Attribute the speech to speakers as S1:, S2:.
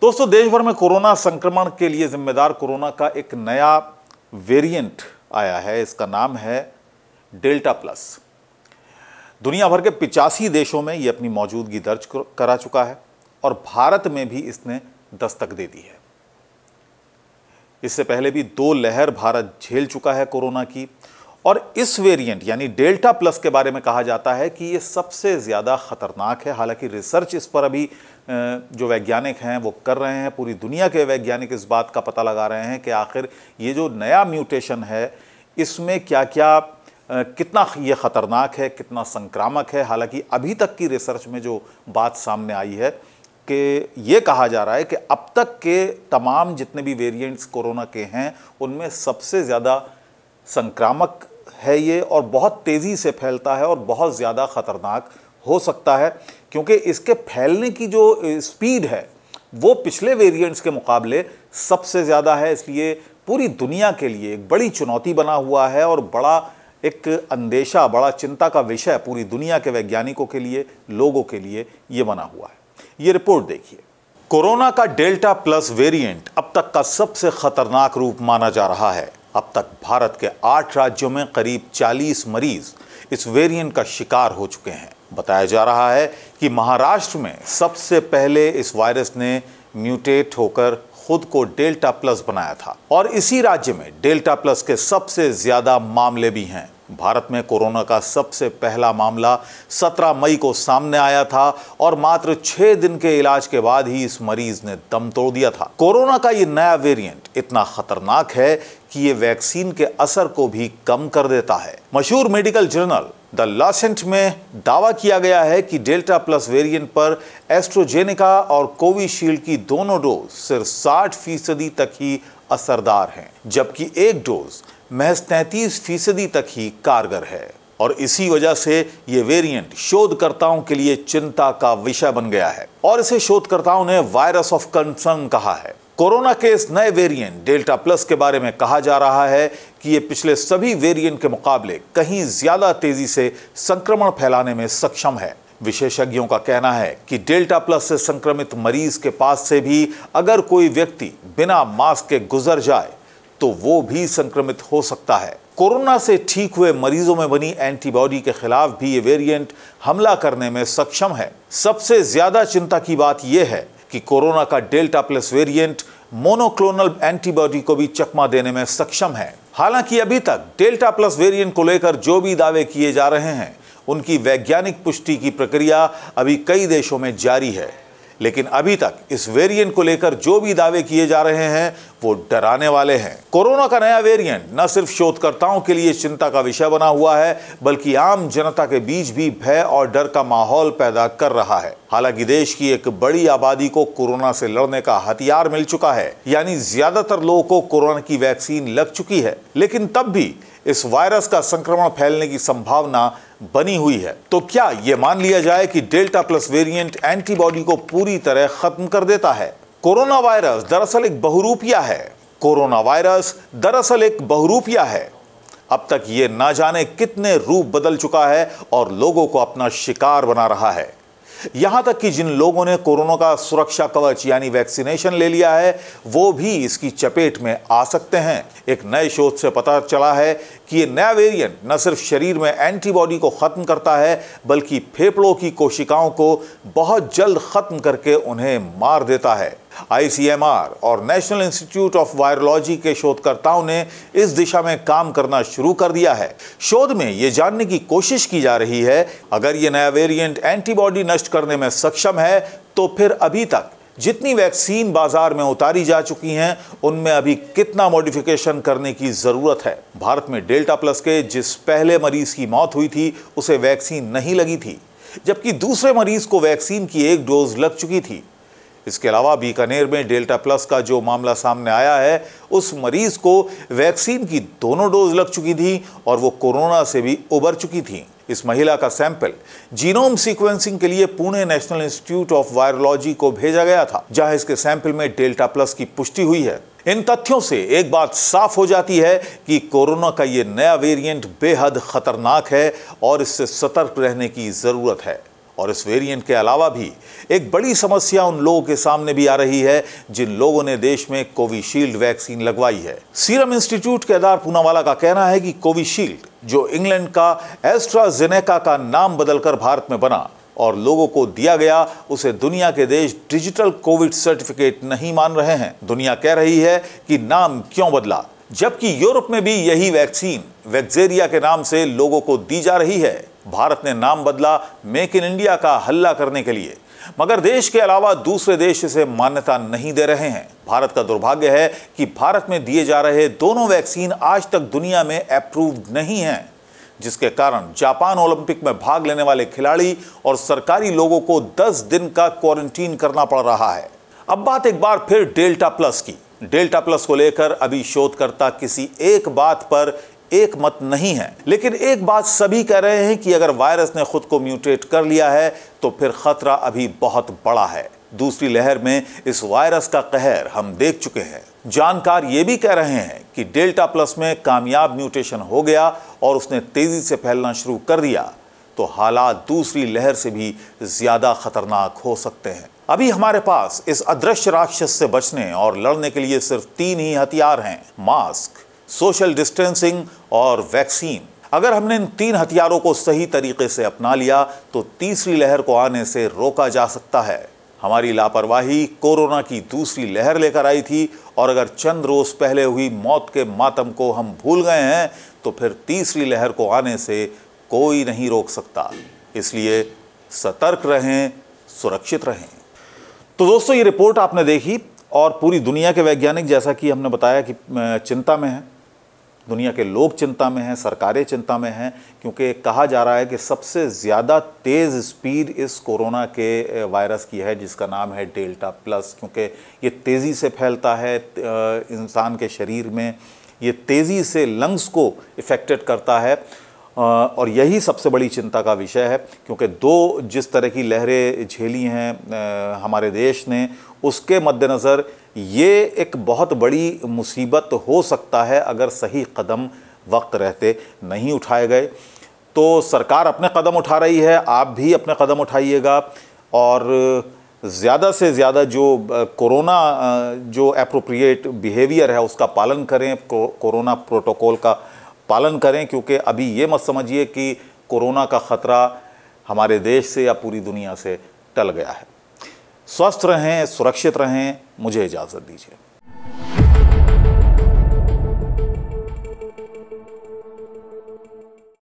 S1: दोस्तों देश भर में कोरोना संक्रमण के लिए जिम्मेदार कोरोना का एक नया वेरिएंट आया है इसका नाम है डेल्टा प्लस दुनिया भर के पिचासी देशों में ये अपनी मौजूदगी दर्ज करा चुका है और भारत में भी इसने दस्तक दे दी है इससे पहले भी दो लहर भारत झेल चुका है कोरोना की और इस वेरिएंट यानी डेल्टा प्लस के बारे में कहा जाता है कि ये सबसे ज़्यादा खतरनाक है हालांकि रिसर्च इस पर अभी जो वैज्ञानिक हैं वो कर रहे हैं पूरी दुनिया के वैज्ञानिक इस बात का पता लगा रहे हैं कि आखिर ये जो नया म्यूटेशन है इसमें क्या क्या कितना ये ख़तरनाक है कितना संक्रामक है हालांकि अभी तक की रिसर्च में जो बात सामने आई है कि ये कहा जा रहा है कि अब तक के तमाम जितने भी वेरिएंट्स कोरोना के हैं उनमें सबसे ज़्यादा संक्रामक है ये और बहुत तेज़ी से फैलता है और बहुत ज़्यादा ख़तरनाक हो सकता है क्योंकि इसके फैलने की जो स्पीड है वो पिछले वेरिएंट्स के मुकाबले सबसे ज़्यादा है इसलिए पूरी दुनिया के लिए एक बड़ी चुनौती बना हुआ है और बड़ा एक अंदेशा बड़ा चिंता का विषय पूरी दुनिया के वैज्ञानिकों के लिए लोगों के लिए ये बना हुआ है ये रिपोर्ट देखिए कोरोना का डेल्टा प्लस वेरिएंट अब तक का सबसे खतरनाक रूप माना जा रहा है अब तक भारत के आठ राज्यों में करीब 40 मरीज इस वेरिएंट का शिकार हो चुके हैं बताया जा रहा है कि महाराष्ट्र में सबसे पहले इस वायरस ने म्यूटेट होकर खुद को डेल्टा प्लस बनाया था और इसी राज्य में डेल्टा प्लस के सबसे ज्यादा मामले भी हैं भारत में कोरोना का सबसे पहला मामला 17 मई को सामने आया था और मात्र छह दिन के इलाज के बाद ही इस मरीज ने दम तोड़ दिया था कोरोना का ये नया वेरिएंट इतना खतरनाक है कि ये वैक्सीन के असर को भी कम कर देता है मशहूर मेडिकल जर्नल द लासेंट में दावा किया गया है कि डेल्टा प्लस वेरिएंट पर एस्ट्रोजेनिका और कोविशील्ड की दोनों डोज सिर्फ साठ फीसदी तक ही असरदार हैं जबकि एक डोज महज तैंतीस फीसदी तक ही कारगर है और इसी वजह से ये वेरिएंट शोधकर्ताओं के लिए चिंता का विषय बन गया है और इसे शोधकर्ताओं ने वायरस ऑफ कंसर्न कहा है कोरोना के इस नए वेरिएंट डेल्टा प्लस के बारे में कहा जा रहा है कि ये पिछले सभी वेरिएंट के मुकाबले कहीं ज्यादा तेजी से संक्रमण फैलाने में सक्षम है विशेषज्ञों का कहना है कि डेल्टा प्लस से संक्रमित मरीज के पास से भी अगर कोई व्यक्ति बिना मास्क के गुजर जाए तो वो भी संक्रमित हो सकता है कोरोना से ठीक हुए मरीजों में बनी एंटीबॉडी के खिलाफ भी ये वेरिएंट हमला करने में सक्षम है सबसे ज्यादा चिंता की बात यह है कि कोरोना का delta plus variant monoclonal antibody को भी चकमा देने में सक्षम है हालांकि अभी तक डेल्टा प्लस वेरिएंट को लेकर जो भी दावे किए जा रहे हैं उनकी वैज्ञानिक पुष्टि की प्रक्रिया अभी कई देशों में जारी है लेकिन अभी तक इस वेरिएंट को लेकर जो भी दावे किए जा रहे हैं वो डराने वाले हैं कोरोना का नया वेरिएंट न सिर्फ शोधकर्ताओं के लिए चिंता का विषय बना हुआ है बल्कि आम जनता के बीच भी भय और डर का माहौल पैदा कर रहा है हालांकि देश की एक बड़ी आबादी को कोरोना से लड़ने का हथियार मिल चुका है यानी ज्यादातर लोगों को कोरोना की वैक्सीन लग चुकी है लेकिन तब भी इस वायरस का संक्रमण फैलने की संभावना बनी हुई है तो क्या ये मान लिया जाए कि डेल्टा प्लस वेरिएंट एंटीबॉडी को पूरी तरह खत्म कर देता है कोरोना वायरस दरअसल एक बहुरूपिया है कोरोना वायरस दरअसल एक बहुरूपिया है अब तक ये ना जाने कितने रूप बदल चुका है और लोगों को अपना शिकार बना रहा है यहां तक कि जिन लोगों ने कोरोना का सुरक्षा कवच यानी वैक्सीनेशन ले लिया है वो भी इसकी चपेट में आ सकते हैं एक नए शोध से पता चला है कि ये नया वेरिएंट न सिर्फ शरीर में एंटीबॉडी को ख़त्म करता है बल्कि फेफड़ों की कोशिकाओं को बहुत जल्द ख़त्म करके उन्हें मार देता है आईसीएमआर और नेशनल इंस्टीट्यूट ऑफ वायरोलॉजी के शोधकर्ताओं ने इस दिशा में काम करना शुरू कर दिया है शोध में ये जानने की कोशिश की जा रही है अगर ये नया वेरिएंट एंटीबॉडी नष्ट करने में सक्षम है तो फिर अभी तक जितनी वैक्सीन बाजार में उतारी जा चुकी हैं उनमें अभी कितना मॉडिफिकेशन करने की ज़रूरत है भारत में डेल्टा प्लस के जिस पहले मरीज की मौत हुई थी उसे वैक्सीन नहीं लगी थी जबकि दूसरे मरीज को वैक्सीन की एक डोज लग चुकी थी इसके अलावा बीकानेर में डेल्टा प्लस का जो मामला सामने आया है उस मरीज को वैक्सीन की दोनों डोज लग चुकी थी और वो कोरोना से भी उबर चुकी थी इस महिला का सैंपल जीनोम सीक्वेंसिंग के लिए Pune national institute of virology को भेजा गया था जहां इसके सैंपल में डेल्टा प्लस की पुष्टि हुई है इन तथ्यों से एक बात साफ हो जाती है कि कोरोना का ये नया वेरिएंट बेहद खतरनाक है और इससे सतर्क रहने की ज़रूरत है और इस वेरिएंट के अलावा भी एक बड़ी समस्या उन लोगों के सामने भी आ रही है जिन लोगों ने देश में कोविशील्ड वैक्सीन लगवाई है सीरम इंस्टीट्यूट के अदार पूनावाला का कहना है कि कोविशील्ड जो इंग्लैंड का एस्ट्राजेनेका का नाम बदलकर भारत में बना और लोगों को दिया गया उसे दुनिया के देश डिजिटल कोविड सर्टिफिकेट नहीं मान रहे हैं दुनिया कह रही है कि नाम क्यों बदला जबकि यूरोप में भी यही वैक्सीन वैक्जेरिया के नाम से लोगों को दी जा रही है भारत ने नाम बदला मेक इन इंडिया का हल्ला करने के लिए मगर देश के अलावा दूसरे देश इसे मान्यता नहीं दे रहे हैं भारत का दुर्भाग्य है कि भारत में दिए जा रहे दोनों वैक्सीन आज तक दुनिया में अप्रूव्ड नहीं हैं जिसके कारण जापान ओलंपिक में भाग लेने वाले खिलाड़ी और सरकारी लोगों को 10 दिन का क्वारंटीन करना पड़ रहा है अब बात एक बार फिर डेल्टा प्लस की डेल्टा प्लस को लेकर अभी शोधकर्ता किसी एक बात पर एक मत नहीं है लेकिन एक बात सभी कह रहे हैं कि अगर वायरस ने खुद को म्यूटेट कर लिया है तो फिर खतरा अभी बहुत बड़ा है दूसरी लहर में इस वायरस का कहर हम देख चुके हैं जानकार ये भी कह रहे हैं कि डेल्टा प्लस में कामयाब म्यूटेशन हो गया और उसने तेज़ी से फैलना शुरू कर दिया तो हालात दूसरी लहर से भी ज़्यादा खतरनाक हो सकते हैं अभी हमारे पास इस अदृश्य राक्षस से बचने और लड़ने के लिए सिर्फ तीन ही हथियार हैं मास्क सोशल डिस्टेंसिंग और वैक्सीन अगर हमने इन तीन हथियारों को सही तरीके से अपना लिया तो तीसरी लहर को आने से रोका जा सकता है हमारी लापरवाही कोरोना की दूसरी लहर लेकर आई थी और अगर चंद रोज पहले हुई मौत के मातम को हम भूल गए हैं तो फिर तीसरी लहर को आने से कोई नहीं रोक सकता इसलिए सतर्क रहें सुरक्षित रहें तो दोस्तों ये रिपोर्ट आपने देखी और पूरी दुनिया के वैज्ञानिक जैसा कि हमने बताया कि चिंता में है दुनिया के लोग चिंता में हैं सरकारें चिंता में हैं क्योंकि कहा जा रहा है कि सबसे ज़्यादा तेज़ स्पीड इस कोरोना के वायरस की है जिसका नाम है डेल्टा प्लस क्योंकि ये तेज़ी से फैलता है इंसान के शरीर में ये तेज़ी से लंग्स को इफ़ेक्टेड करता है और यही सबसे बड़ी चिंता का विषय है क्योंकि दो जिस तरह की लहरें झेली हैं हमारे देश ने उसके मद्देनज़र ये एक बहुत बड़ी मुसीबत हो सकता है अगर सही कदम वक्त रहते नहीं उठाए गए तो सरकार अपने कदम उठा रही है आप भी अपने कदम उठाइएगा और ज़्यादा से ज़्यादा जो कोरोना जो अप्रोप्रिएट बिहेवियर है उसका पालन करें कोरोना प्रोटोकॉल का पालन करें क्योंकि अभी ये मत समझिए कि कोरोना का ख़तरा हमारे देश से या पूरी दुनिया से टल गया है स्वस्थ रहें सुरक्षित रहें मुझे इजाज़त दीजिए